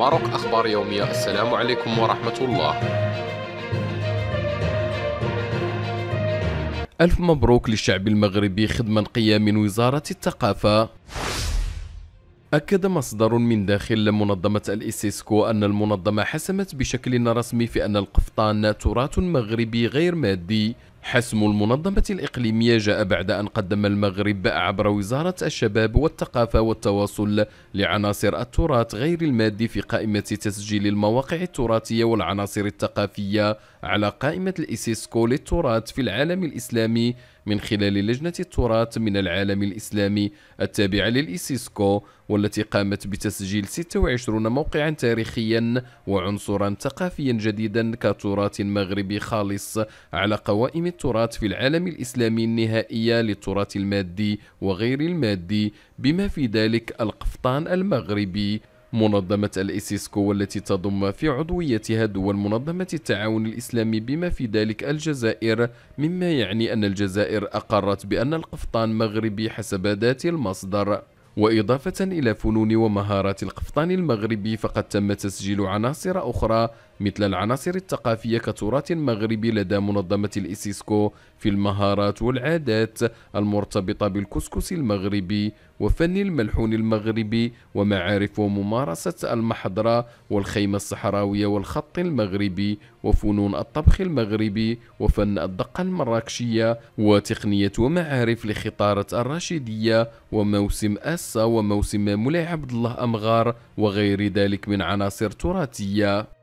ماروك أخبار يومية السلام عليكم ورحمة الله ألف مبروك للشعب المغربي خدمة نقية من وزارة الثقافة أكد مصدر من داخل منظمة الإسيسكو أن المنظمة حسمت بشكل رسمي في أن القفطان تراث مغربي غير مادي حسم المنظمة الإقليمية جاء بعد أن قدم المغرب عبر وزارة الشباب والثقافة والتواصل لعناصر التراث غير المادي في قائمة تسجيل المواقع التراثية والعناصر الثقافية على قائمة الإسيسكو للتراث في العالم الإسلامي من خلال لجنة التراث من العالم الإسلامي التابعة للإسيسكو والتي قامت بتسجيل 26 موقعا تاريخيا وعنصرا ثقافيا جديدا كتراث مغربي خالص على قوائم التراث في العالم الإسلامي النهائية للتراث المادي وغير المادي بما في ذلك القفطان المغربي منظمة الإسيسكو والتي تضم في عضويتها دول منظمة التعاون الإسلامي بما في ذلك الجزائر مما يعني أن الجزائر أقرت بأن القفطان مغربي حسب ذات المصدر وإضافة إلى فنون ومهارات القفطان المغربي فقد تم تسجيل عناصر أخرى مثل العناصر الثقافية كتراث مغربي لدى منظمة الإسيسكو في المهارات والعادات المرتبطة بالكسكس المغربي وفن الملحون المغربي ومعارف وممارسة المحضرة والخيمة الصحراوية والخط المغربي وفنون الطبخ المغربي وفن الدقة المراكشية وتقنية ومعارف لخطارة الراشدية وموسم أسا وموسم مولاي عبد الله أمغار وغير ذلك من عناصر تراثية